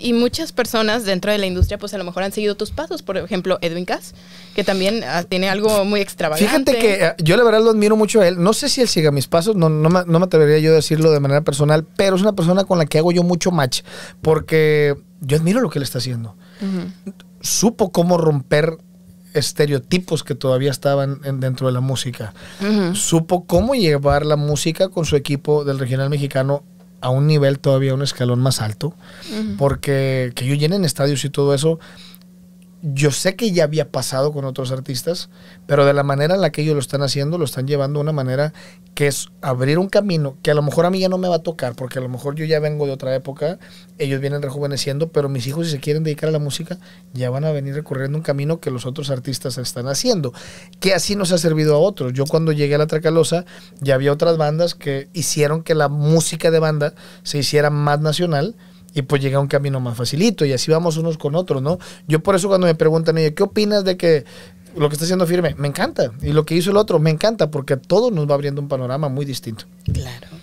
Y muchas personas dentro de la industria, pues a lo mejor han seguido tus pasos. Por ejemplo, Edwin Cass, que también ah, tiene algo muy extravagante. Fíjate que eh, yo la verdad lo admiro mucho a él. No sé si él sigue mis pasos, no, me, atrevería yo a decirlo de manera personal, pero es una persona con la que hago yo mucho match, porque yo admiro lo que él está haciendo. Supo cómo romper estereotipos que todavía estaban dentro de la música. Supo cómo llevar la música con su equipo del regional mexicano a un nivel todavía, un escalón más alto, porque que yo llenen estadios y todo eso, yo sé que ya había pasado con otros artistas, pero de la manera en la que ellos lo están haciendo, lo están llevando de una manera que es abrir un camino que a lo mejor a mí ya no me va a tocar, porque a lo mejor yo ya vengo de otra época, ellos vienen rejuveneciendo, pero mis hijos si se quieren dedicar a la música, ya van a venir recorriendo un camino que los otros artistas están haciendo, que así nos ha servido a otros. Yo cuando llegué a La Tracalosa, ya había otras bandas que hicieron que la música de banda se hiciera más nacional, y pues llega a un camino más facilito y así vamos unos con otros, ¿no? Yo por eso cuando me preguntan, oye, ¿qué opinas de que lo que está haciendo Firme? Me encanta. Y lo que hizo el otro, me encanta, porque a todos nos va abriendo un panorama muy distinto. Claro.